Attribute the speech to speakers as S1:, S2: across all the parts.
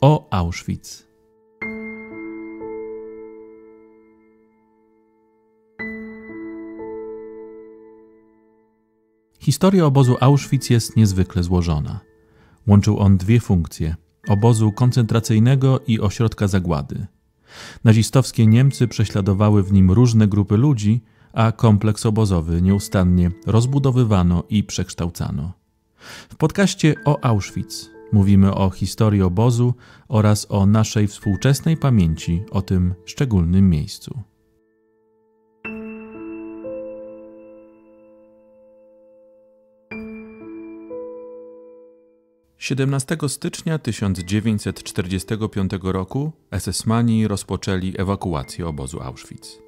S1: o Auschwitz. Historia obozu Auschwitz jest niezwykle złożona. Łączył on dwie funkcje: obozu koncentracyjnego i ośrodka zagłady. Nazistowskie Niemcy prześladowały w nim różne grupy ludzi, a kompleks obozowy nieustannie rozbudowywano i przekształcano. W podcaście o Auschwitz Mówimy o historii obozu oraz o naszej współczesnej pamięci o tym szczególnym miejscu. Siedemnastego stycznia 1945 roku SS-mani rozpoczęli ewakuację obozu Auschwitz.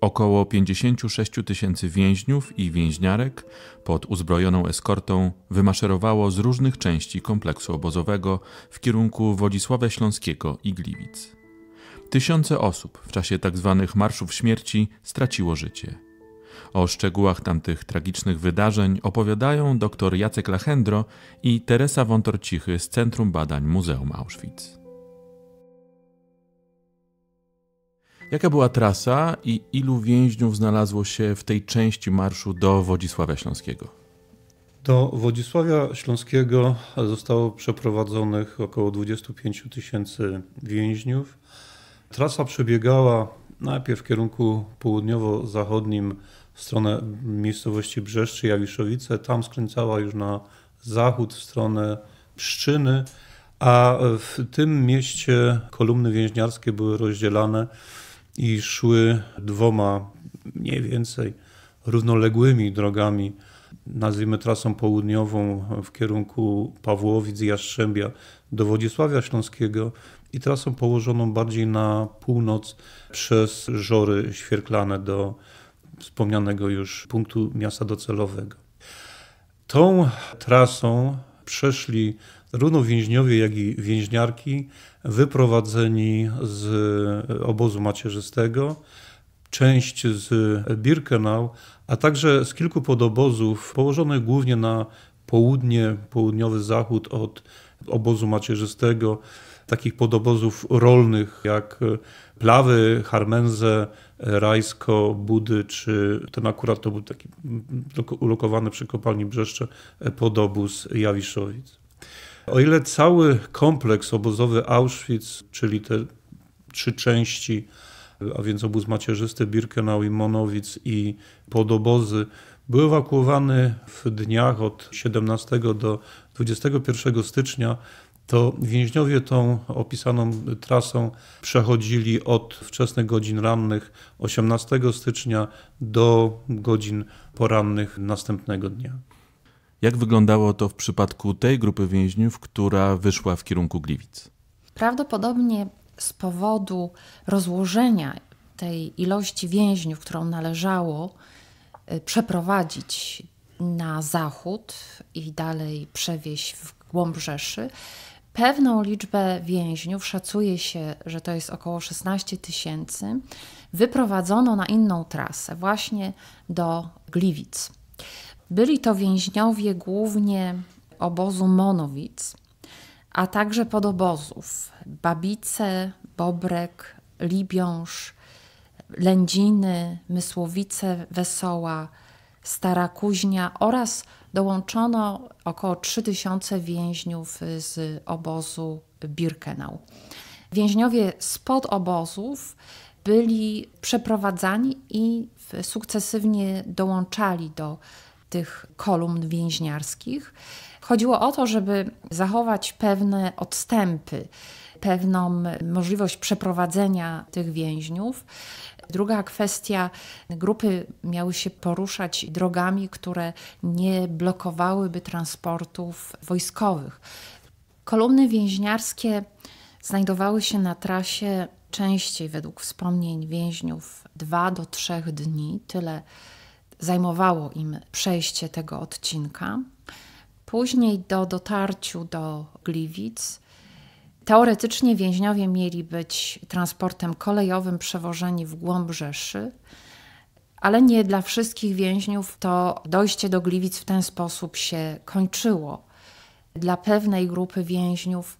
S1: Około 56 tysięcy więźniów i więźniarek pod uzbrojoną eskortą wymaszerowało z różnych części kompleksu obozowego w kierunku Wodzisławia Śląskiego i Gliwic. Tysiące osób w czasie tzw. Tak marszów śmierci straciło życie. O szczegółach tamtych tragicznych wydarzeń opowiadają dr Jacek Lachendro i Teresa Wątorcichy z Centrum Badań Muzeum Auschwitz. Jaka była trasa i ilu więźniów znalazło się w tej części marszu do Wodzisławia Śląskiego?
S2: Do Wodzisławia Śląskiego zostało przeprowadzonych około 25 tysięcy więźniów. Trasa przebiegała najpierw w kierunku południowo-zachodnim w stronę miejscowości Brzeszczy, Jawiszowice. Tam skręcała już na zachód w stronę Pszczyny, a w tym mieście kolumny więźniarskie były rozdzielane i szły dwoma mniej więcej równoległymi drogami, nazwijmy trasą południową w kierunku Pawłowic i Jastrzębia do Wodzisławia Śląskiego i trasą położoną bardziej na północ przez Żory Świerklane do wspomnianego już punktu miasta docelowego. Tą trasą przeszli zarówno więźniowie, jak i więźniarki wyprowadzeni z obozu macierzystego, część z Birkenau, a także z kilku podobozów położonych głównie na południe, południowy zachód od obozu macierzystego, takich podobozów rolnych jak Plawy, Harmenze, Rajsko, Budy, czy ten akurat to był taki ulokowany przy kopalni Brzeszcze podobóz Jawiszowic. O ile cały kompleks obozowy Auschwitz, czyli te trzy części, a więc obóz macierzysty Birkenau i Monowic i podobozy, był ewakuowany w dniach od 17 do 21 stycznia, to więźniowie tą opisaną trasą przechodzili od wczesnych godzin rannych 18 stycznia do godzin porannych
S1: następnego dnia. Jak wyglądało to w przypadku tej grupy więźniów, która wyszła w kierunku Gliwic?
S3: Prawdopodobnie z powodu rozłożenia tej ilości więźniów, którą należało y, przeprowadzić na zachód i dalej przewieźć w głąb Rzeszy, pewną liczbę więźniów, szacuje się, że to jest około 16 tysięcy, wyprowadzono na inną trasę, właśnie do Gliwic. Byli to więźniowie głównie obozu Monowic, a także podobozów Babice, Bobrek, Libiąż, Lędziny, Mysłowice, Wesoła, Stara Kuźnia oraz dołączono około 3000 więźniów z obozu Birkenau. Więźniowie spod obozów byli przeprowadzani i sukcesywnie dołączali do tych kolumn więźniarskich. Chodziło o to, żeby zachować pewne odstępy, pewną możliwość przeprowadzenia tych więźniów. Druga kwestia, grupy miały się poruszać drogami, które nie blokowałyby transportów wojskowych. Kolumny więźniarskie znajdowały się na trasie częściej według wspomnień więźniów dwa do trzech dni, tyle zajmowało im przejście tego odcinka. Później do dotarciu do Gliwic teoretycznie więźniowie mieli być transportem kolejowym przewożeni w głąb Rzeszy, ale nie dla wszystkich więźniów to dojście do Gliwic w ten sposób się kończyło. Dla pewnej grupy więźniów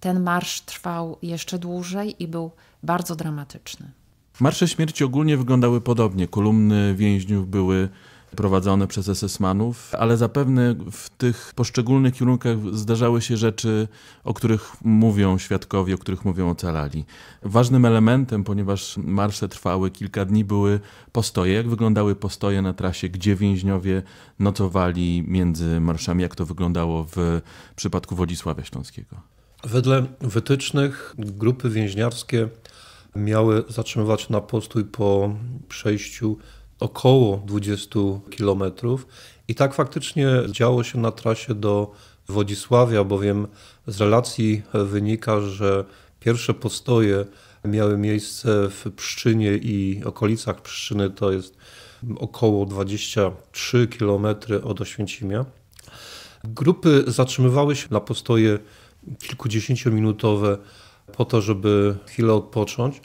S3: ten marsz trwał jeszcze dłużej i był bardzo dramatyczny.
S1: Marsze śmierci ogólnie wyglądały podobnie. Kolumny więźniów były prowadzone przez SS-manów, ale zapewne w tych poszczególnych kierunkach zdarzały się rzeczy, o których mówią świadkowie, o których mówią ocalali. Ważnym elementem, ponieważ marsze trwały kilka dni, były postoje. Jak wyglądały postoje na trasie, gdzie więźniowie nocowali między marszami, jak to wyglądało w przypadku Władysława Śląskiego?
S2: Wedle wytycznych grupy więźniarskie miały zatrzymywać na postój po przejściu około 20 km. I tak faktycznie działo się na trasie do Wodzisławia, bowiem z relacji wynika, że pierwsze postoje miały miejsce w Pszczynie i okolicach Pszczyny, to jest około 23 km od Oświęcimia. Grupy zatrzymywały się na postoje kilkudziesięciominutowe po to, żeby chwilę odpocząć,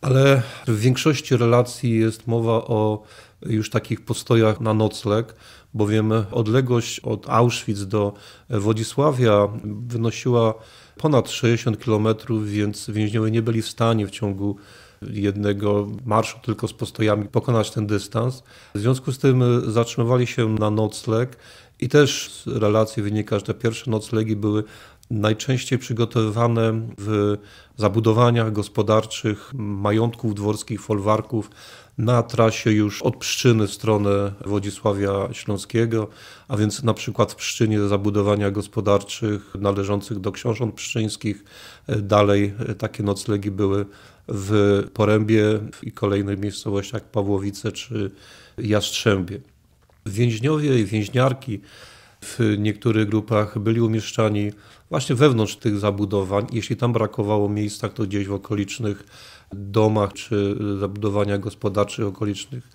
S2: ale w większości relacji jest mowa o już takich postojach na nocleg, bowiem odległość od Auschwitz do Wodzisławia wynosiła ponad 60 km, więc więźniowie nie byli w stanie w ciągu jednego marszu tylko z postojami pokonać ten dystans. W związku z tym zatrzymywali się na nocleg i też z relacji wynika, że te pierwsze noclegi były najczęściej przygotowywane w zabudowaniach gospodarczych majątków dworskich, folwarków na trasie już od Pszczyny w stronę Wodzisławia Śląskiego, a więc na przykład w Pszczynie zabudowania gospodarczych należących do książąt pszczyńskich. Dalej takie noclegi były w Porębie i kolejnych miejscowościach Pawłowice czy Jastrzębie. Więźniowie i więźniarki w niektórych grupach byli umieszczani właśnie wewnątrz tych zabudowań. Jeśli tam brakowało miejsca, to gdzieś w okolicznych domach czy y, zabudowania gospodarczych okolicznych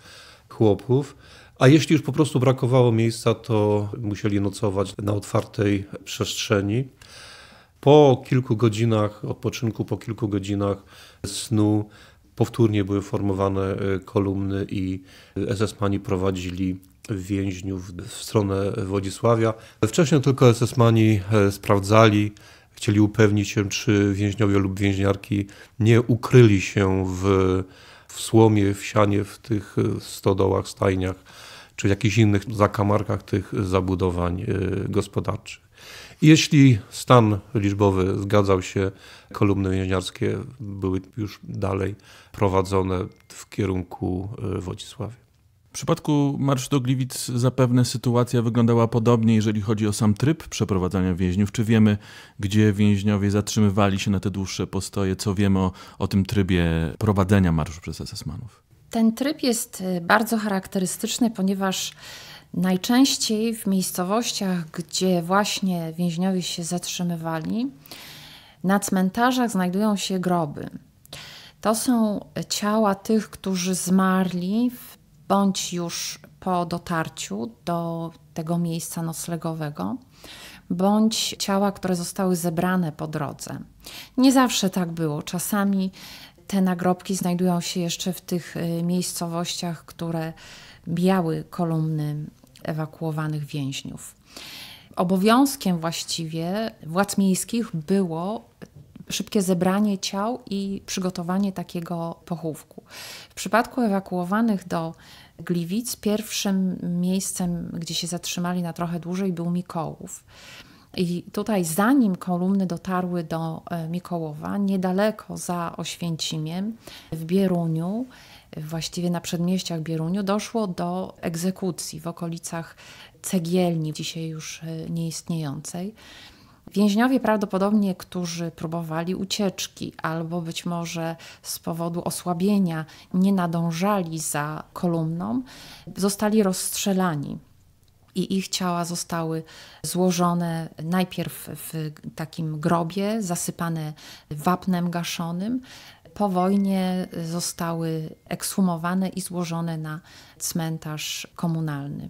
S2: chłopów. A jeśli już po prostu brakowało miejsca, to musieli nocować na otwartej przestrzeni. Po kilku godzinach odpoczynku, po kilku godzinach snu, powtórnie były formowane y, kolumny i y, SS-mani prowadzili więźniów w stronę Włodzisławia. Wcześniej tylko SS-mani e, sprawdzali, chcieli upewnić się, czy więźniowie lub więźniarki nie ukryli się w, w słomie, w sianie, w tych e, stodołach, stajniach, czy w jakichś innych zakamarkach tych zabudowań e, gospodarczych. Jeśli stan liczbowy zgadzał się, kolumny więźniarskie były już dalej
S1: prowadzone w kierunku Wodzisławia. W przypadku Marsz do Gliwic zapewne sytuacja wyglądała podobnie, jeżeli chodzi o sam tryb przeprowadzania więźniów. Czy wiemy, gdzie więźniowie zatrzymywali się na te dłuższe postoje? Co wiemy o, o tym trybie prowadzenia marszu przez SS-manów?
S3: Ten tryb jest y, bardzo charakterystyczny, ponieważ najczęściej w miejscowościach, gdzie właśnie więźniowie się zatrzymywali, na cmentarzach znajdują się groby. To są ciała tych, którzy zmarli w bądź już po dotarciu do tego miejsca noclegowego, bądź ciała, które zostały zebrane po drodze. Nie zawsze tak było. Czasami te nagrobki znajdują się jeszcze w tych y, miejscowościach, które biały kolumny ewakuowanych więźniów. Obowiązkiem właściwie władz miejskich było szybkie zebranie ciał i przygotowanie takiego pochówku. W przypadku ewakuowanych do Gliwic pierwszym miejscem, gdzie się zatrzymali na trochę dłużej, był Mikołów. I tutaj, zanim kolumny dotarły do e, Mikołowa, niedaleko za Oświęcimiem, w Bieruniu, właściwie na przedmieściach Bieruniu, doszło do egzekucji w okolicach cegielni, dzisiaj już e, nieistniejącej. Więźniowie prawdopodobnie, którzy próbowali ucieczki albo być może z powodu osłabienia nie nadążali za kolumną, zostali rozstrzelani i ich ciała zostały złożone najpierw w takim grobie, zasypane wapnem gaszonym. Po wojnie zostały ekshumowane i złożone na cmentarz komunalny.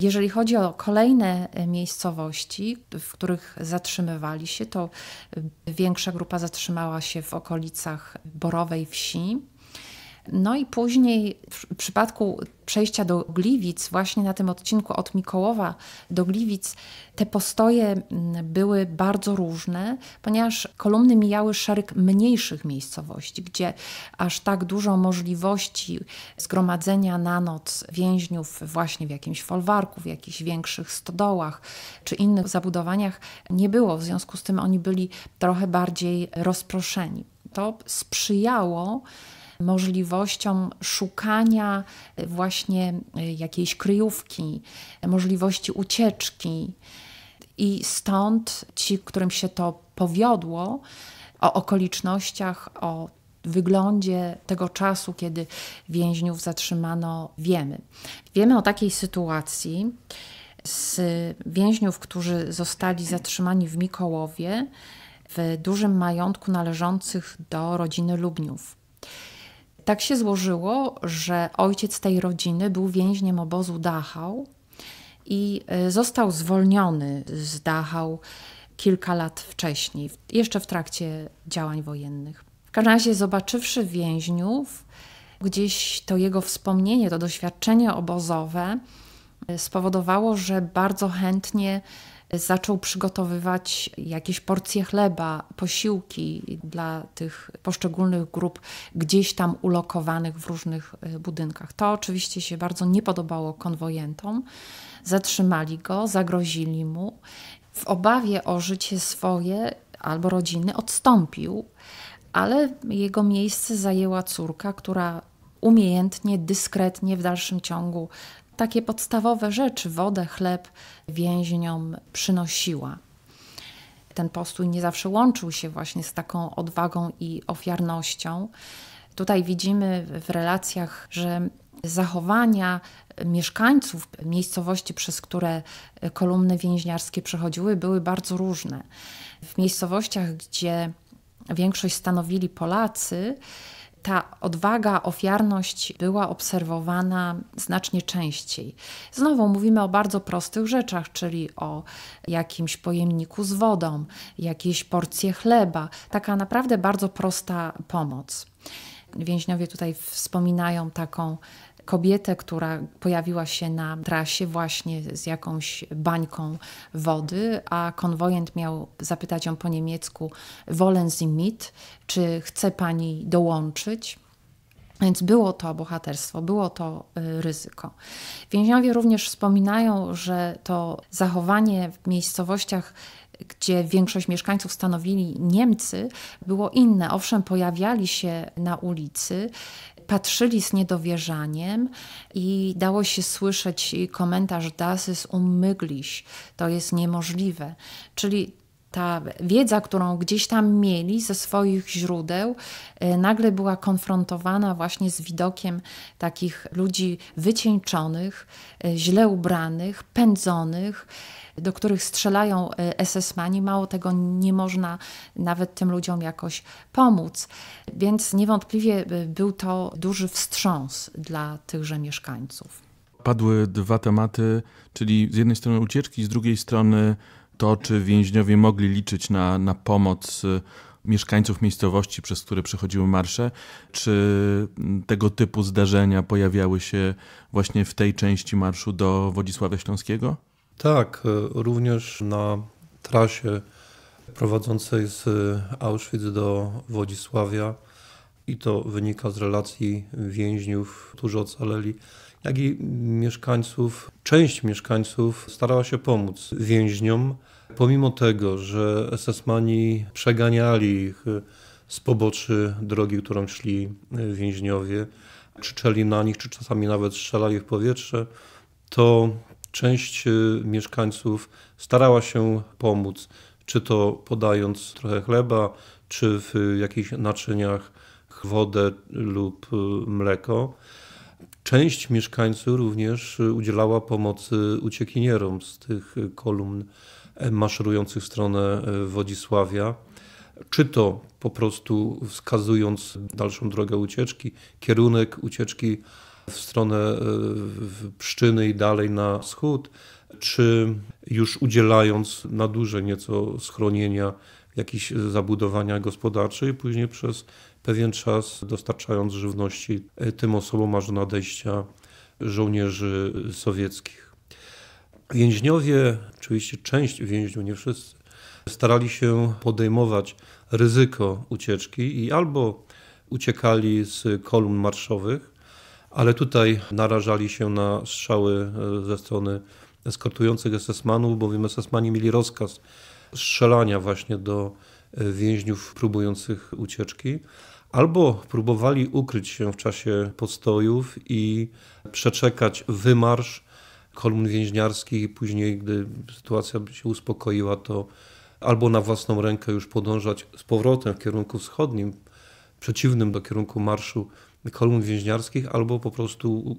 S3: Jeżeli chodzi o kolejne e, miejscowości, w których zatrzymywali się, to e, większa grupa zatrzymała się w okolicach Borowej Wsi, no i później w przypadku przejścia do Gliwic, właśnie na tym odcinku od Mikołowa do Gliwic, te postoje mm, były bardzo różne, ponieważ kolumny mijały szereg mniejszych miejscowości, gdzie aż tak dużo możliwości zgromadzenia na noc więźniów właśnie w jakimś folwarku, w jakichś większych stodołach czy innych zabudowaniach nie było. W związku z tym oni byli trochę bardziej rozproszeni. To sprzyjało możliwością szukania e, właśnie e, jakiejś kryjówki, możliwości ucieczki. I stąd ci, którym się to powiodło, o okolicznościach, o wyglądzie tego czasu, kiedy więźniów zatrzymano, wiemy. Wiemy o takiej sytuacji z więźniów, którzy zostali zatrzymani w Mikołowie, w dużym majątku należących do rodziny Lubniów. Tak się złożyło, że ojciec tej rodziny był więźniem obozu Dachau i e, został zwolniony z Dachau kilka lat wcześniej, jeszcze w trakcie działań wojennych. W każdym razie, zobaczywszy więźniów, gdzieś to jego wspomnienie, to doświadczenie obozowe e, spowodowało, że bardzo chętnie zaczął przygotowywać jakieś porcje chleba, posiłki dla tych poszczególnych grup gdzieś tam ulokowanych w różnych e, budynkach. To oczywiście się bardzo nie podobało konwojentom. Zatrzymali go, zagrozili mu. W obawie o życie swoje albo rodziny odstąpił, ale jego miejsce zajęła córka, która umiejętnie, dyskretnie w dalszym ciągu takie podstawowe rzeczy, wodę, chleb więźniom przynosiła. Ten postój nie zawsze łączył się właśnie z taką odwagą i ofiarnością. Tutaj widzimy w relacjach, że zachowania mieszkańców miejscowości, przez które kolumny więźniarskie przechodziły, były bardzo różne. W miejscowościach, gdzie większość stanowili Polacy, ta odwaga, ofiarność była obserwowana znacznie częściej. Znowu mówimy o bardzo prostych rzeczach, czyli o jakimś pojemniku z wodą, jakiejś porcji chleba, taka naprawdę bardzo prosta pomoc. Więźniowie tutaj wspominają taką kobietę, która pojawiła się na trasie właśnie z jakąś bańką wody, a konwojent miał zapytać ją po niemiecku: Wollen Sie mit? Czy chce pani dołączyć? Więc było to bohaterstwo, było to y, ryzyko. Więźniowie również wspominają, że to zachowanie w miejscowościach gdzie większość mieszkańców stanowili Niemcy, było inne. Owszem, pojawiali się na ulicy, patrzyli z niedowierzaniem i dało się słyszeć komentarz Das ist unmöglich, to jest niemożliwe. Czyli ta wiedza, którą gdzieś tam mieli ze swoich źródeł, e, nagle była konfrontowana właśnie z widokiem takich ludzi wycieńczonych, e, źle ubranych, pędzonych, do których strzelają e, SS-mani. Mało tego, nie można nawet tym ludziom jakoś pomóc. Więc niewątpliwie e, był to duży wstrząs dla tychże mieszkańców.
S1: Padły dwa tematy, czyli z jednej strony ucieczki, z drugiej strony to, czy więźniowie mogli liczyć na, na pomoc e, mieszkańców miejscowości, przez które przechodziły marsze. Czy tego typu zdarzenia pojawiały się właśnie w tej części marszu do Wodzisławia Śląskiego?
S2: Tak, e, również na trasie prowadzącej z e, Auschwitz do Wodzisławia i to wynika z relacji więźniów, którzy ocaleli, jak i mieszkańców. Część mieszkańców starała się pomóc więźniom, pomimo tego, że SS-mani przeganiali ich z poboczy drogi, którą szli e, więźniowie, krzyczeli na nich, czy czasami nawet strzelali w powietrze, to Część y, mieszkańców starała się pomóc, czy to podając trochę chleba, czy w jakichś naczyniach wodę lub y, mleko. Część mieszkańców również y, udzielała pomocy uciekinierom z tych kolumn maszerujących w stronę Wodzisławia, czy to po prostu wskazując dalszą drogę ucieczki, kierunek ucieczki w stronę e, Pszczyny i dalej na wschód, czy już udzielając na duże nieco schronienia, jakieś zabudowania gospodarcze i później przez pewien czas dostarczając żywności e, tym osobom aż do nadejścia żołnierzy sowieckich. Więźniowie, oczywiście część więźniów, nie wszyscy, starali się podejmować ryzyko ucieczki i albo uciekali z kolumn marszowych, ale tutaj narażali się na strzały e, ze strony eskortujących SS-manów, bowiem SS-mani mieli rozkaz strzelania właśnie do e, więźniów próbujących ucieczki, albo próbowali ukryć się w czasie postojów i przeczekać wymarsz kolumn więźniarskich i później, gdy sytuacja się uspokoiła, to albo na własną rękę już podążać z powrotem w kierunku wschodnim, przeciwnym do kierunku marszu kolumn więźniarskich, albo po prostu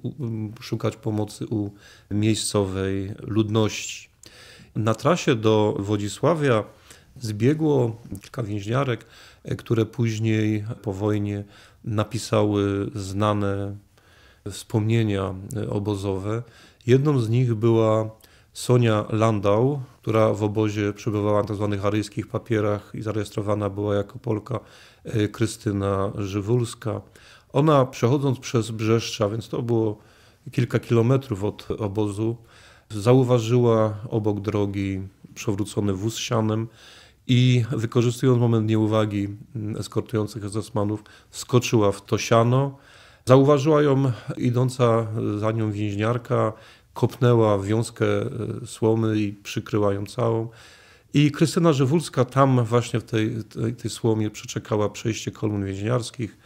S2: szukać pomocy u miejscowej ludności. Na trasie do Wodzisławia zbiegło kilka więźniarek, które później po wojnie napisały znane wspomnienia obozowe. Jedną z nich była Sonia Landau, która w obozie przebywała na tzw. Tak aryjskich papierach i zarejestrowana była jako Polka e, Krystyna Żywulska. Ona przechodząc przez Brzeszcza, więc to było kilka kilometrów od obozu, zauważyła obok drogi przewrócony wóz sianem i wykorzystując moment nieuwagi eskortujących zasmanów, skoczyła w to siano. Zauważyła ją idąca za nią więźniarka, kopnęła wiązkę e, słomy i przykryła ją całą. I Krystyna Żywulska tam właśnie w tej, tej, tej słomie przeczekała przejście kolumn więźniarskich,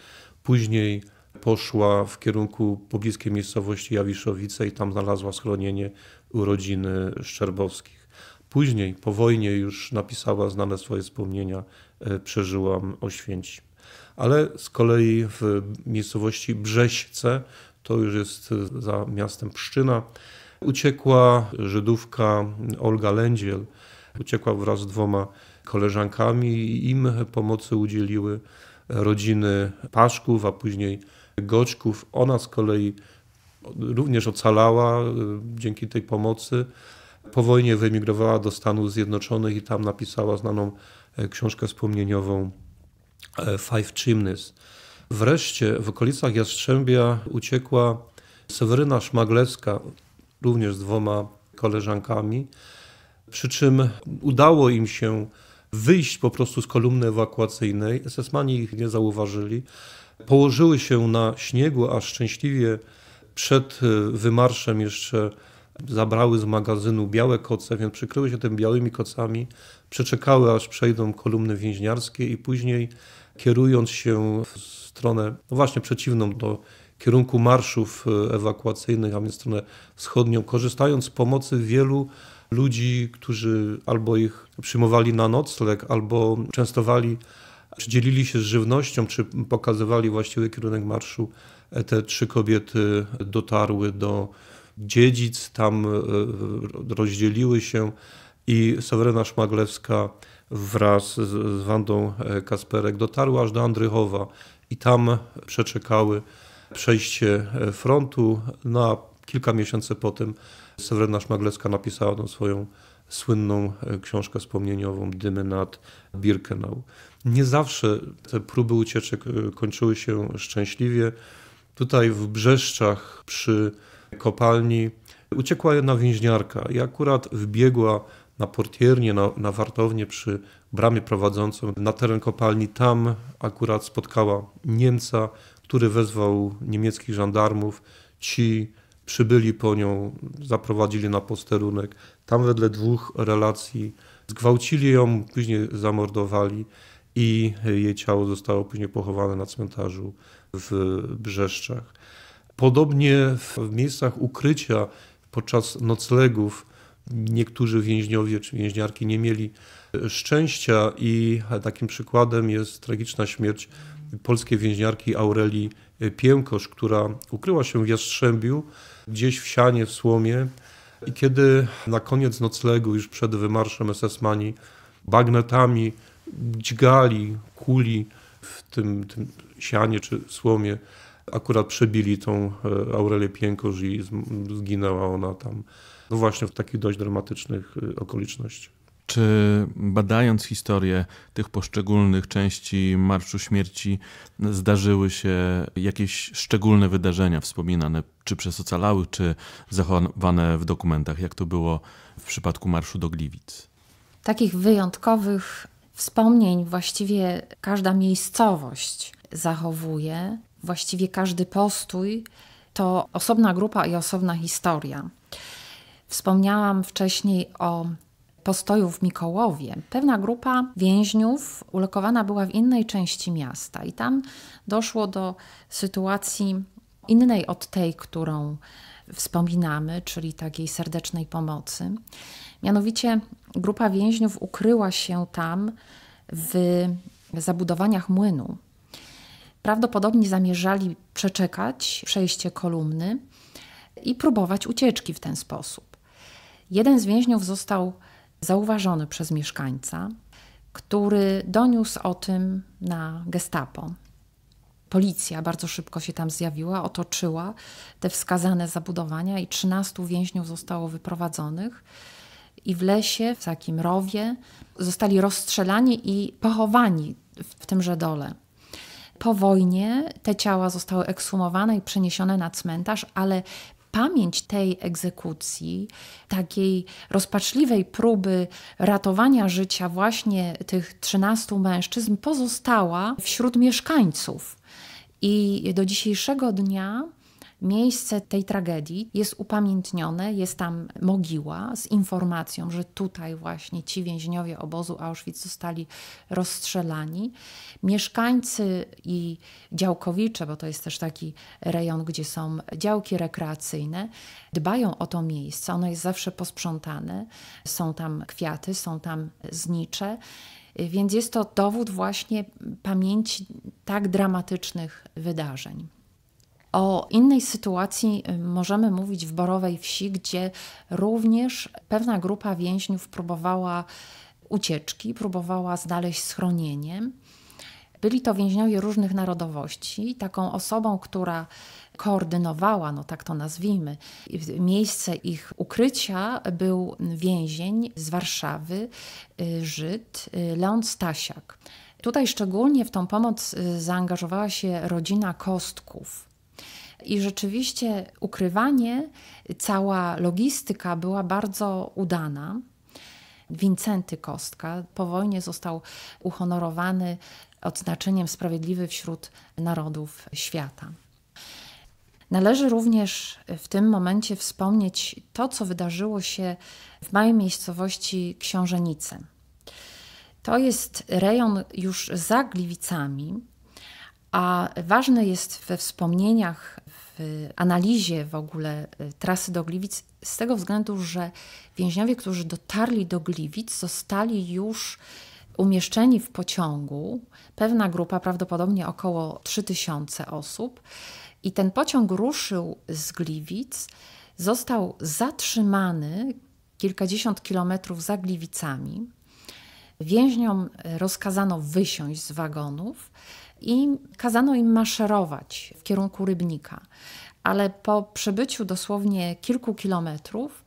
S2: Później poszła w kierunku pobliskiej miejscowości Jawiszowice i tam znalazła schronienie u rodziny Szczerbowskich. Później, po wojnie, już napisała znane swoje wspomnienia e, Przeżyłam Oświęcim. Ale z kolei w miejscowości Brześce, to już jest e, za miastem Pszczyna, uciekła Żydówka Olga Lędziel. Uciekła wraz z dwoma koleżankami i im pomocy udzieliły rodziny Paszków, a później Goczków. Ona z kolei również ocalała y, dzięki tej pomocy. Po wojnie wyemigrowała do Stanów Zjednoczonych i tam napisała znaną e, książkę wspomnieniową e, Five Chimneys. Wreszcie w okolicach Jastrzębia uciekła Seweryna Szmaglecka, również z dwoma koleżankami, przy czym udało im się wyjść po prostu z kolumny ewakuacyjnej. SS-mani ich nie zauważyli. Położyły się na śniegu, a szczęśliwie przed e, wymarszem jeszcze zabrały z magazynu białe koce, więc przykryły się tym białymi kocami, przeczekały aż przejdą kolumny więźniarskie i później kierując się w stronę no właśnie przeciwną do kierunku marszów e, ewakuacyjnych, a więc stronę wschodnią, korzystając z pomocy wielu ludzi, którzy albo ich przyjmowali na nocleg, albo częstowali, czy dzielili się z żywnością, czy pokazywali właściwy kierunek marszu. E, te trzy kobiety dotarły do dziedzic, tam e, rozdzieliły się i Seweryna Szmaglewska wraz z, z Wandą e, Kasperek dotarła aż do Andrychowa i tam przeczekały przejście frontu na kilka miesięcy potem. Sewrena Szmagleska napisała tą swoją słynną e, książkę wspomnieniową Dymy nad Birkenau. Nie zawsze te próby ucieczek e, kończyły się szczęśliwie. Tutaj w Brzeszczach przy kopalni uciekła jedna więźniarka i akurat wbiegła na portiernie, na, na wartownię przy bramie prowadzącą na teren kopalni. Tam akurat spotkała Niemca, który wezwał niemieckich żandarmów. Ci przybyli po nią, zaprowadzili na posterunek. Tam wedle dwóch relacji zgwałcili ją, później zamordowali i jej ciało zostało później pochowane na cmentarzu w Brzeszczach. Podobnie w miejscach ukrycia podczas noclegów niektórzy więźniowie czy więźniarki nie mieli szczęścia i takim przykładem jest tragiczna śmierć polskiej więźniarki Aurelii Piękosz, która ukryła się w Jastrzębiu, gdzieś w sianie, w słomie. I kiedy na koniec noclegu, już przed wymarszem SS-mani, bagnetami dźgali, kuli w tym, tym sianie czy słomie, akurat przebili tą e, Aurelię Piękoż i zginęła ona tam, no właśnie w takich dość dramatycznych e, okolicznościach.
S1: Czy badając historię tych poszczególnych części Marszu Śmierci, zdarzyły się jakieś szczególne wydarzenia wspominane, czy przez ocalałych, czy zachowane w dokumentach, jak to było w przypadku Marszu do Gliwic?
S3: Takich wyjątkowych wspomnień właściwie każda miejscowość zachowuje, właściwie każdy postój to osobna grupa i osobna historia. Wspomniałam wcześniej o postoju w Mikołowie, pewna grupa więźniów ulokowana była w innej części miasta i tam doszło do sytuacji innej od tej, którą wspominamy, czyli takiej serdecznej pomocy. Mianowicie grupa więźniów ukryła się tam w zabudowaniach młynu. Prawdopodobnie zamierzali przeczekać przejście kolumny i próbować ucieczki w ten sposób. Jeden z więźniów został zauważony przez mieszkańca, który doniósł o tym na gestapo. Policja bardzo szybko się tam zjawiła, otoczyła te wskazane zabudowania i 13 więźniów zostało wyprowadzonych. I w lesie, w takim rowie, zostali rozstrzelani i pochowani w tymże dole. Po wojnie te ciała zostały ekshumowane i przeniesione na cmentarz, ale pamięć tej egzekucji, takiej rozpaczliwej próby ratowania życia właśnie tych 13 mężczyzn pozostała wśród mieszkańców. I do dzisiejszego dnia Miejsce tej tragedii jest upamiętnione, jest tam mogiła z informacją, że tutaj właśnie ci więźniowie obozu Auschwitz zostali rozstrzelani. Mieszkańcy i działkowicze, bo to jest też taki rejon, gdzie są działki rekreacyjne, dbają o to miejsce. Ono jest zawsze posprzątane, są tam kwiaty, są tam znicze. Więc jest to dowód właśnie pamięci tak dramatycznych wydarzeń. O innej sytuacji y, możemy mówić w Borowej Wsi, gdzie również pewna grupa więźniów próbowała ucieczki, próbowała znaleźć schronienie. Byli to więźniowie różnych narodowości. Taką osobą, która koordynowała, no tak to nazwijmy, miejsce ich ukrycia był więzień z Warszawy, y, Żyd y, Leon Stasiak. Tutaj szczególnie w tą pomoc zaangażowała się rodzina Kostków. I rzeczywiście ukrywanie, cała logistyka była bardzo udana. Wincenty Kostka po wojnie został uhonorowany odznaczeniem Sprawiedliwy wśród Narodów Świata. Należy również w tym momencie wspomnieć to, co wydarzyło się w małej miejscowości Książenice. To jest rejon już za Gliwicami, a ważne jest we wspomnieniach, w analizie w ogóle y, trasy do Gliwic, z tego względu, że więźniowie, którzy dotarli do Gliwic, zostali już umieszczeni w pociągu. Pewna grupa, prawdopodobnie około 3000 osób, i ten pociąg ruszył z Gliwic, został zatrzymany kilkadziesiąt kilometrów za Gliwicami. Więźniom y, rozkazano wysiąść z wagonów i kazano im maszerować w kierunku rybnika. Ale po przebyciu dosłownie kilku kilometrów,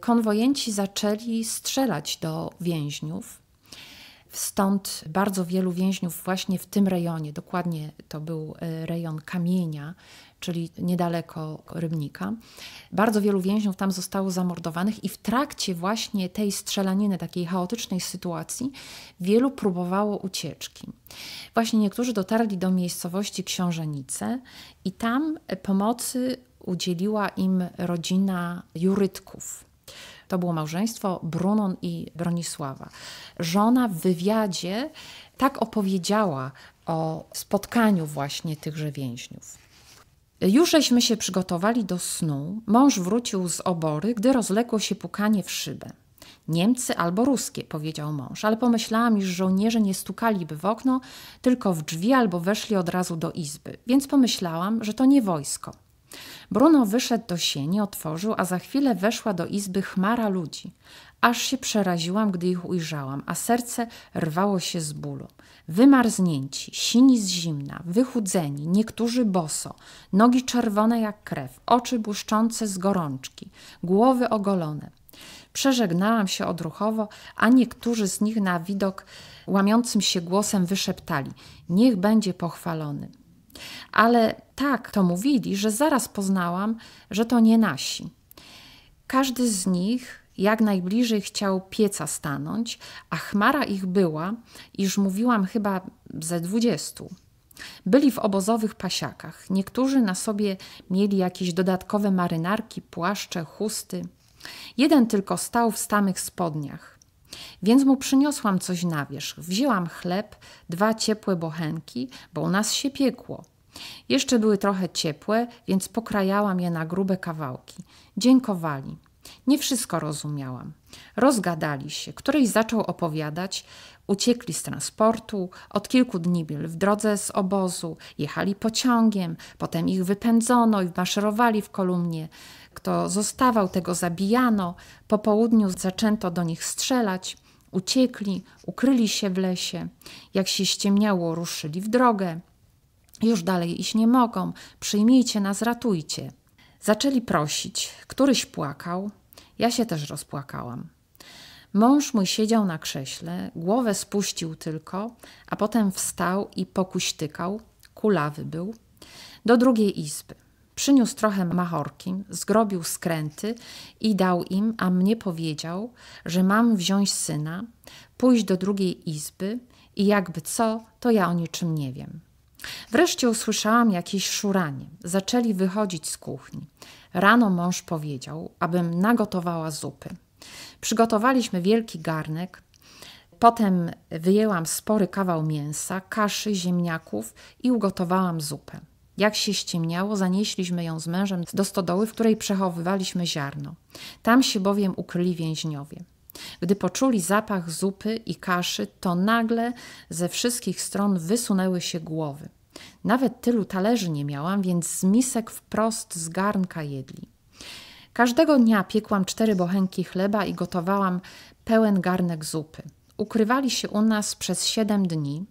S3: konwojenci zaczęli strzelać do więźniów. Stąd bardzo wielu więźniów właśnie w tym rejonie, dokładnie to był e, rejon Kamienia, czyli niedaleko Rybnika. Bardzo wielu więźniów tam zostało zamordowanych i w trakcie właśnie tej strzelaniny, takiej chaotycznej sytuacji, wielu próbowało ucieczki. Właśnie niektórzy dotarli do miejscowości Książenice i tam pomocy udzieliła im rodzina Jurytków. To było małżeństwo Brunon i Bronisława. Żona w wywiadzie tak opowiedziała o spotkaniu właśnie tychże więźniów. Już żeśmy się przygotowali do snu, mąż wrócił z obory, gdy rozległo się pukanie w szybę. Niemcy albo ruskie, powiedział mąż, ale pomyślałam, iż żołnierze nie stukaliby w okno, tylko w drzwi albo weszli od razu do izby, więc pomyślałam, że to nie wojsko. Bruno wyszedł do sieni, otworzył, a za chwilę weszła do izby chmara ludzi aż się przeraziłam, gdy ich ujrzałam, a serce rwało się z bólu. Wymarznięci, sini z zimna, wychudzeni, niektórzy boso, nogi czerwone jak krew, oczy błyszczące z gorączki, głowy ogolone. Przeżegnałam się odruchowo, a niektórzy z nich na widok łamiącym się głosem wyszeptali: Niech będzie pochwalony. Ale tak to mówili, że zaraz poznałam, że to nie nasi. Każdy z nich jak najbliżej chciał pieca stanąć, a chmara ich była, iż mówiłam chyba ze dwudziestu. Byli w obozowych pasiakach. Niektórzy na sobie mieli jakieś dodatkowe marynarki, płaszcze, chusty. Jeden tylko stał w stamych spodniach. Więc mu przyniosłam coś na wierzch. Wzięłam chleb, dwa ciepłe bochenki, bo u nas się piekło. Jeszcze były trochę ciepłe, więc pokrajałam je na grube kawałki. Dziękowali. Nie wszystko rozumiałam. Rozgadali się, któryś zaczął opowiadać, uciekli z transportu, od kilku dni byli w drodze z obozu, jechali pociągiem, potem ich wypędzono i maszerowali w kolumnie. Kto zostawał, tego zabijano. Po południu zaczęto do nich strzelać. Uciekli, ukryli się w lesie. Jak się ściemniało, ruszyli w drogę. Już dalej iść nie mogą. Przyjmijcie nas, ratujcie. Zaczęli prosić. Któryś płakał, ja się też rozpłakałam. Mąż mój siedział na krześle, głowę spuścił tylko, a potem wstał i pokuśtykał, kulawy był, do drugiej izby. Przyniósł trochę mahorkim, zgrobił skręty i dał im, a mnie powiedział, że mam wziąć syna, pójść do drugiej izby i jakby co, to ja o niczym nie wiem. Wreszcie usłyszałam jakieś szuranie. Zaczęli wychodzić z kuchni. Rano mąż powiedział, abym nagotowała zupy. Przygotowaliśmy wielki garnek, potem wyjęłam spory kawał mięsa, kaszy, ziemniaków i ugotowałam zupę. Jak się ściemniało, zanieśliśmy ją z mężem do stodoły, w której przechowywaliśmy ziarno. Tam się bowiem ukryli więźniowie. Gdy poczuli zapach zupy i kaszy, to nagle ze wszystkich stron wysunęły się głowy. Nawet tylu talerzy nie miałam, więc z misek wprost z garnka jedli. Każdego dnia piekłam cztery bochenki chleba i gotowałam pełen garnek zupy. Ukrywali się u nas przez siedem dni.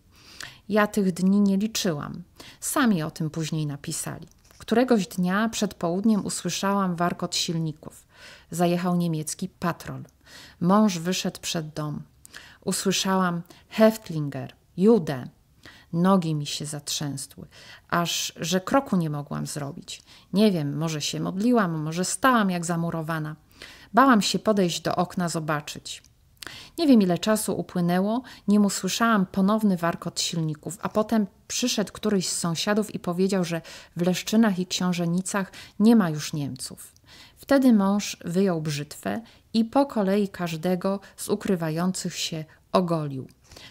S3: Ja tych dni nie liczyłam. Sami o tym później napisali. Któregoś dnia przed południem usłyszałam warkot silników. Zajechał niemiecki patrol. Mąż wyszedł przed dom. Usłyszałam Heftlinger, Jude. Nogi mi się zatrzęsły, aż że kroku nie mogłam zrobić. Nie wiem, może się modliłam, może stałam jak zamurowana. Bałam się podejść do okna zobaczyć. Nie wiem, ile czasu upłynęło, nim usłyszałam ponowny warkot silników, a potem przyszedł któryś z sąsiadów i powiedział, że w Leszczynach i Książenicach nie ma już Niemców. Wtedy mąż wyjął brzytwę i po kolei każdego z ukrywających się ogolił.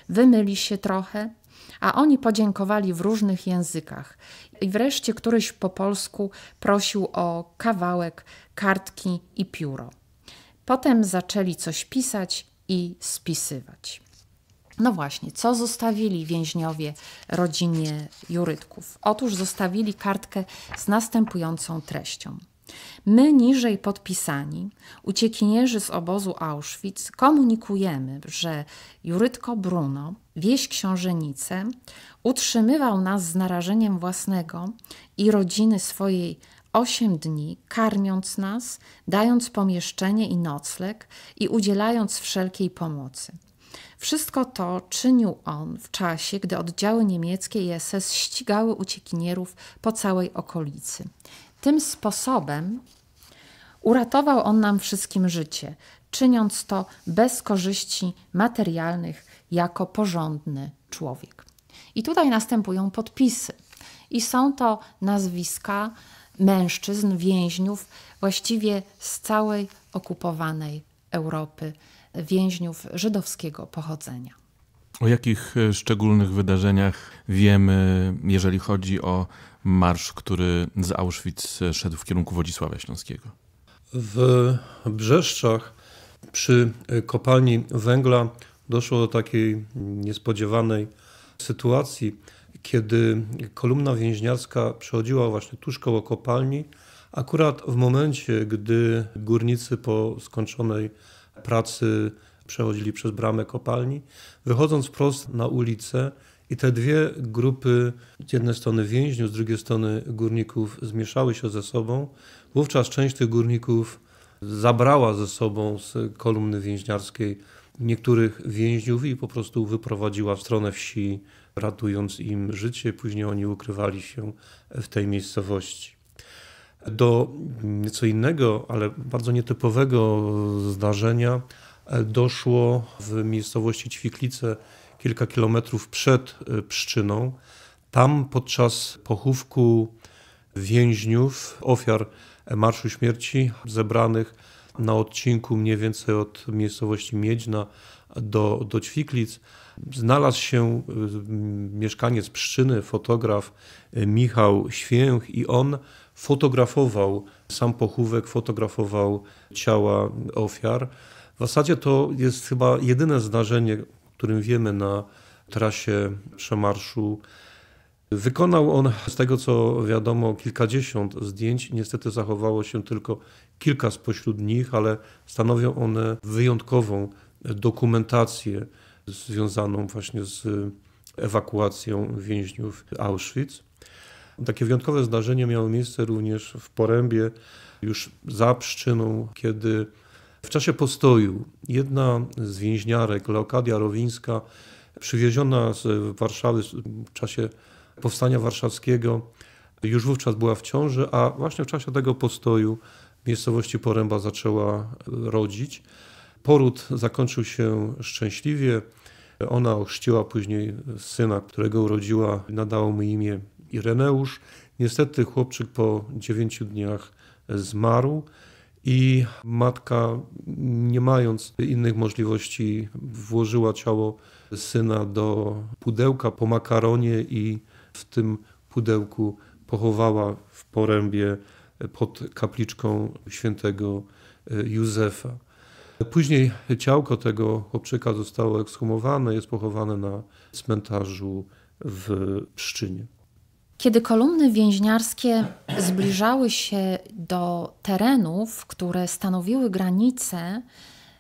S3: Wymyli się trochę, a oni podziękowali w różnych językach. I wreszcie któryś po polsku prosił o kawałek, kartki i pióro. Potem zaczęli coś pisać i spisywać. No właśnie, co zostawili więźniowie rodzinie Jurytków? Otóż zostawili kartkę z następującą treścią. My niżej podpisani, uciekinierzy z obozu Auschwitz, komunikujemy, że Jurytko Bruno wieś Książenice, utrzymywał nas z narażeniem własnego i rodziny swojej osiem dni, karmiąc nas, dając pomieszczenie i nocleg i udzielając wszelkiej pomocy. Wszystko to czynił on w czasie, gdy oddziały niemieckie i SS ścigały uciekinierów po całej okolicy. Tym sposobem uratował on nam wszystkim życie, czyniąc to bez korzyści materialnych jako porządny człowiek. I tutaj następują podpisy. I są to nazwiska mężczyzn, więźniów właściwie z całej okupowanej Europy, więźniów żydowskiego pochodzenia.
S1: O jakich e, szczególnych wydarzeniach wiemy, jeżeli chodzi o marsz, który z Auschwitz e, szedł w kierunku Wodzisława Śląskiego?
S2: W Brzeszczach przy kopalni węgla doszło do takiej niespodziewanej sytuacji, kiedy kolumna więźniarska przechodziła właśnie tuż koło kopalni, akurat w momencie, gdy górnicy po skończonej pracy przechodzili przez bramę kopalni, wychodząc wprost na ulicę i te dwie grupy, z jednej strony więźniów, z drugiej strony górników, zmieszały się ze sobą. Wówczas część tych górników zabrała ze sobą z kolumny więźniarskiej niektórych więźniów i po prostu wyprowadziła w stronę wsi, ratując im życie. Później oni ukrywali się w tej miejscowości. Do nieco innego, ale bardzo nietypowego zdarzenia doszło w miejscowości Ćwiklice kilka kilometrów przed Pszczyną. Tam podczas pochówku więźniów, ofiar Marszu Śmierci zebranych na odcinku mniej więcej od miejscowości Miedźna do, do Ćwiklic. Znalazł się y, mieszkaniec Pszczyny, fotograf y, Michał Święch i on fotografował sam pochówek, fotografował ciała ofiar. W zasadzie to jest chyba jedyne zdarzenie, o którym wiemy na trasie przemarszu. Wykonał on, z tego co wiadomo, kilkadziesiąt zdjęć. Niestety zachowało się tylko kilka spośród nich, ale stanowią one wyjątkową dokumentację związaną właśnie z ewakuacją więźniów Auschwitz. Takie wyjątkowe zdarzenie miało miejsce również w Porębie, już za pszczyną, kiedy w czasie postoju jedna z więźniarek, Leokadia Rowińska, przywieziona z Warszawy w czasie powstania warszawskiego, już wówczas była w ciąży, a właśnie w czasie tego postoju miejscowości Poręba zaczęła rodzić. Poród zakończył się szczęśliwie. Ona ochrzciła później syna, którego urodziła, nadała mu imię Ireneusz. Niestety chłopczyk po dziewięciu dniach zmarł i matka, nie mając innych możliwości, włożyła ciało syna do pudełka po makaronie i w tym pudełku pochowała w porębie pod kapliczką świętego e, Józefa. Później ciałko tego chłopczyka zostało ekshumowane, jest pochowane na cmentarzu w Pszczynie.
S3: Kiedy kolumny więźniarskie zbliżały się do terenów, które stanowiły granicę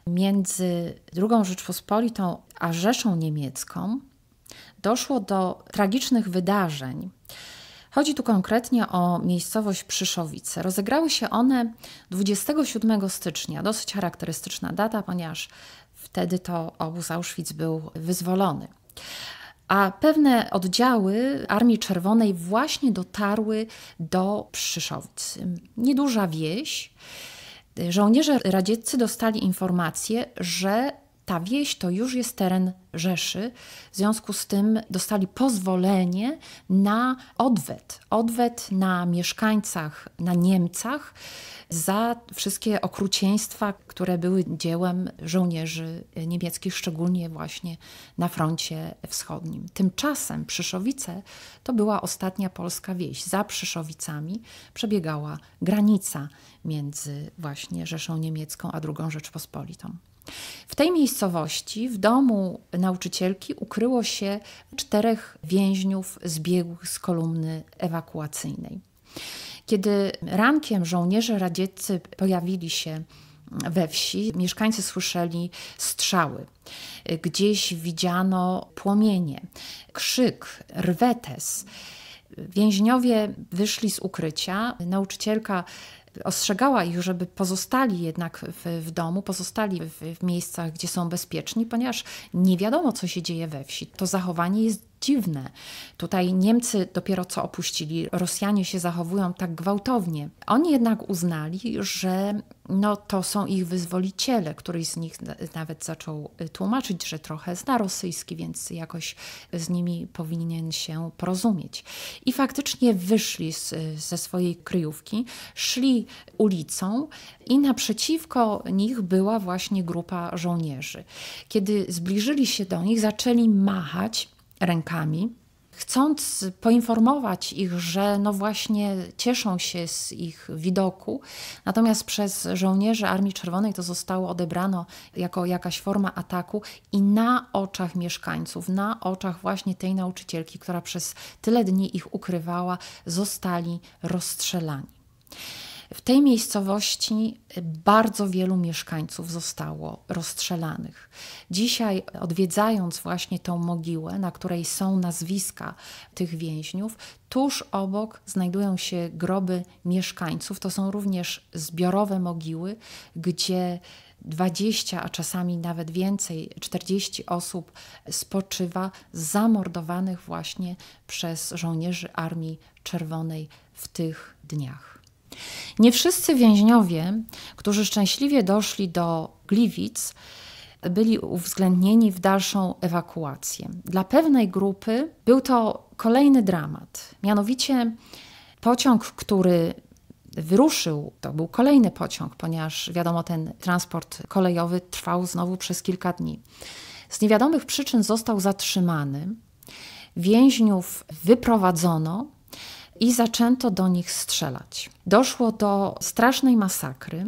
S3: między II Rzeczpospolitą a Rzeszą Niemiecką, doszło do tragicznych wydarzeń. Chodzi tu konkretnie o miejscowość Przyszowice. Rozegrały się one 27 stycznia, dosyć charakterystyczna data, ponieważ wtedy to obóz Auschwitz był wyzwolony. A pewne oddziały Armii Czerwonej właśnie dotarły do Przyszowic. Nieduża wieś. Żołnierze radzieccy dostali informację, że ta wieś to już jest teren Rzeszy. W związku z tym dostali pozwolenie na odwet. Odwet na mieszkańcach, na Niemcach za wszystkie okrucieństwa, które były dziełem żołnierzy niemieckich, szczególnie właśnie na froncie wschodnim. Tymczasem Przyszowice to była ostatnia polska wieś. Za Przyszowicami przebiegała granica między właśnie Rzeszą Niemiecką a II Rzeczpospolitą. W tej miejscowości, w domu nauczycielki ukryło się czterech więźniów zbiegłych z kolumny ewakuacyjnej. Kiedy rankiem żołnierze radzieccy pojawili się we wsi, mieszkańcy słyszeli strzały. Gdzieś widziano płomienie, krzyk, rwetes. Więźniowie wyszli z ukrycia. Nauczycielka ostrzegała ich, żeby pozostali jednak w, w domu, pozostali w, w miejscach, gdzie są bezpieczni, ponieważ nie wiadomo, co się dzieje we wsi. To zachowanie jest dziwne. Tutaj Niemcy dopiero co opuścili, Rosjanie się zachowują tak gwałtownie. Oni jednak uznali, że no to są ich wyzwoliciele. Któryś z nich nawet zaczął y, tłumaczyć, że trochę zna rosyjski, więc jakoś y, z nimi powinien się porozumieć. I faktycznie wyszli z, y, ze swojej kryjówki, szli ulicą i naprzeciwko nich była właśnie grupa żołnierzy. Kiedy zbliżyli się do nich, zaczęli machać rękami chcąc poinformować ich, że no właśnie cieszą się z ich widoku, natomiast przez żołnierzy Armii Czerwonej to zostało odebrano jako jakaś forma ataku i na oczach mieszkańców, na oczach właśnie tej nauczycielki, która przez tyle dni ich ukrywała, zostali rozstrzelani. W tej miejscowości bardzo wielu mieszkańców zostało rozstrzelanych. Dzisiaj, odwiedzając właśnie tą mogiłę, na której są nazwiska tych więźniów, tuż obok znajdują się groby mieszkańców. To są również zbiorowe mogiły, gdzie 20, a czasami nawet więcej, 40 osób spoczywa zamordowanych właśnie przez żołnierzy Armii Czerwonej w tych dniach. Nie wszyscy więźniowie, którzy szczęśliwie doszli do Gliwic, byli uwzględnieni w dalszą ewakuację. Dla pewnej grupy był to kolejny dramat. Mianowicie pociąg, który wyruszył, to był kolejny pociąg, ponieważ wiadomo, ten transport kolejowy trwał znowu przez kilka dni. Z niewiadomych przyczyn został zatrzymany. Więźniów wyprowadzono, i zaczęto do nich strzelać. Doszło do strasznej masakry.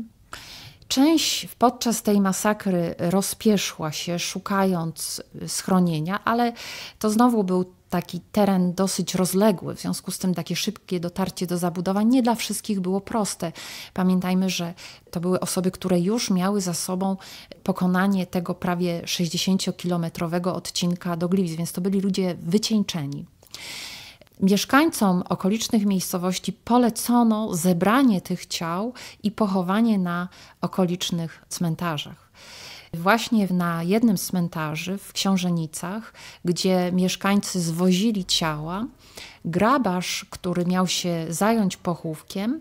S3: Część podczas tej masakry rozpieszła się, szukając y, schronienia, ale to znowu był taki teren dosyć rozległy, w związku z tym takie szybkie dotarcie do zabudowań nie dla wszystkich było proste. Pamiętajmy, że to były osoby, które już miały za sobą pokonanie tego prawie 60-kilometrowego odcinka do Gliwic, więc to byli ludzie wycieńczeni. Mieszkańcom okolicznych miejscowości polecono zebranie tych ciał i pochowanie na okolicznych cmentarzach. Właśnie na jednym z cmentarzy w Książenicach, gdzie mieszkańcy zwozili ciała, grabarz, który miał się zająć pochówkiem,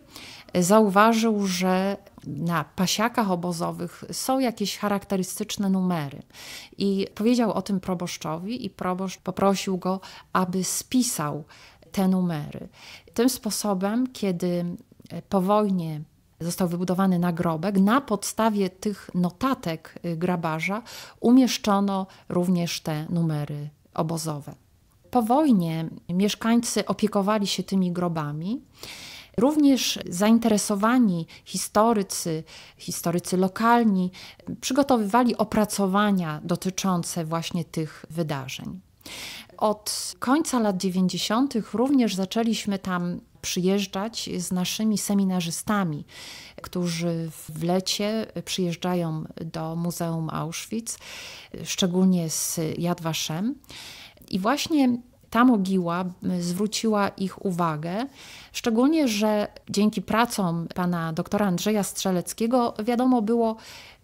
S3: zauważył, że na pasiakach obozowych są jakieś charakterystyczne numery. I powiedział o tym proboszczowi, i proboszcz poprosił go, aby spisał te numery. Tym sposobem, kiedy e, po wojnie został wybudowany nagrobek. Na podstawie tych notatek y, grabarza umieszczono również te numery obozowe. Po wojnie mieszkańcy opiekowali się tymi grobami Również zainteresowani historycy, historycy lokalni przygotowywali opracowania dotyczące właśnie tych wydarzeń. Od końca lat 90. również zaczęliśmy tam przyjeżdżać z naszymi seminarzystami, którzy w lecie przyjeżdżają do Muzeum Auschwitz, szczególnie z Jadwaszem. I właśnie ta mogiła zwróciła ich uwagę, szczególnie, że dzięki pracom pana doktora Andrzeja Strzeleckiego wiadomo było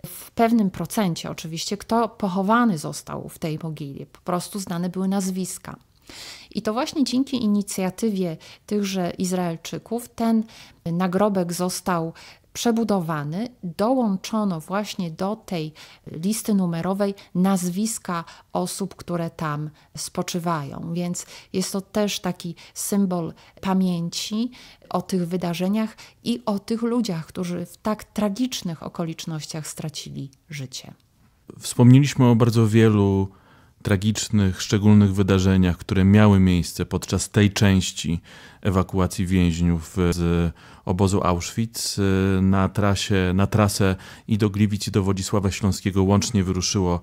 S3: w pewnym procencie oczywiście, kto pochowany został w tej mogili. Po prostu znane były nazwiska. I to właśnie dzięki inicjatywie tychże Izraelczyków ten nagrobek został przebudowany, dołączono właśnie do tej listy numerowej nazwiska osób, które tam spoczywają. Więc jest to też taki symbol pamięci o tych wydarzeniach i o tych ludziach, którzy w tak tragicznych okolicznościach stracili życie.
S1: Wspomnieliśmy o bardzo wielu tragicznych, szczególnych wydarzeniach, które miały miejsce podczas tej części ewakuacji więźniów e, z obozu Auschwitz e, na, trasie, na trasę i do Gliwic i do Wodzisława Śląskiego łącznie wyruszyło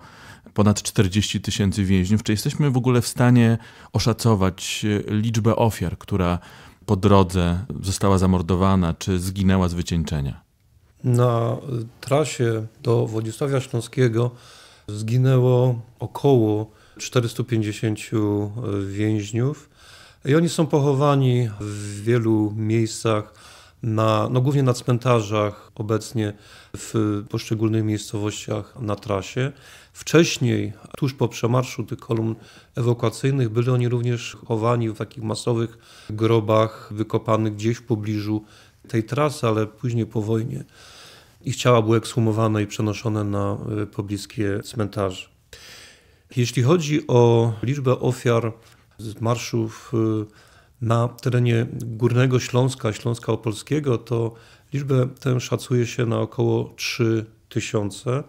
S1: ponad 40 tysięcy więźniów. Czy jesteśmy w ogóle w stanie oszacować e, liczbę ofiar, która po drodze została zamordowana czy zginęła z wycieńczenia?
S2: Na trasie do Władysławia Śląskiego Zginęło około 450 więźniów i oni są pochowani w wielu miejscach, na, no głównie na cmentarzach, obecnie w poszczególnych miejscowościach na trasie. Wcześniej, tuż po przemarszu tych kolumn ewakuacyjnych, byli oni również chowani w takich masowych grobach wykopanych gdzieś w pobliżu tej trasy, ale później po wojnie ich ciała były ekshumowane i przenoszone na y, pobliskie cmentarze. Jeśli chodzi o liczbę ofiar z marszów y, na terenie Górnego Śląska, Śląska Opolskiego, to liczbę tę szacuje się na około 3000. tysiące.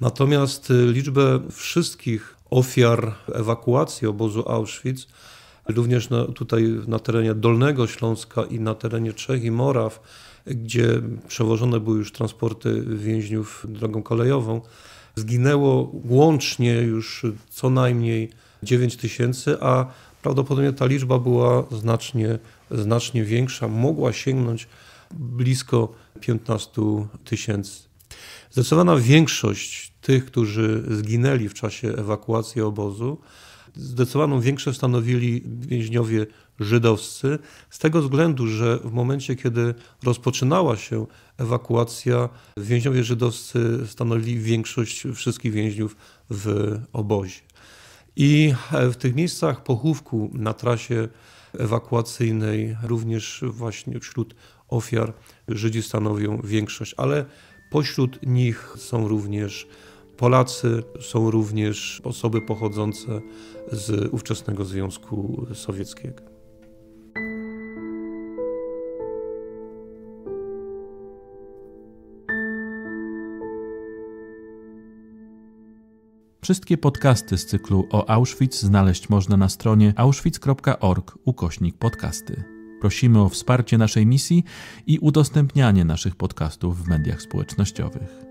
S2: Natomiast y, liczbę wszystkich ofiar ewakuacji obozu Auschwitz, również na, tutaj na terenie Dolnego Śląska i na terenie Czech i Moraw, gdzie przewożone były już transporty więźniów drogą kolejową. Zginęło łącznie już co najmniej 9 tysięcy, a prawdopodobnie ta liczba była znacznie, znacznie większa, mogła sięgnąć blisko 15 tysięcy. Zdecydowana większość tych, którzy zginęli w czasie ewakuacji obozu, zdecydowaną większość stanowili więźniowie żydowscy, z tego względu, że w momencie, kiedy rozpoczynała się ewakuacja, więźniowie żydowscy stanowili większość wszystkich więźniów w obozie. I e, w tych miejscach pochówku na trasie ewakuacyjnej, również właśnie wśród ofiar, Żydzi stanowią większość, ale pośród nich są również Polacy, są również osoby pochodzące z ówczesnego Związku Sowieckiego.
S1: Wszystkie podcasty z cyklu o Auschwitz znaleźć można na stronie auschwitz.org ukośnik podcasty. Prosimy o wsparcie naszej misji i udostępnianie naszych podcastów w mediach społecznościowych.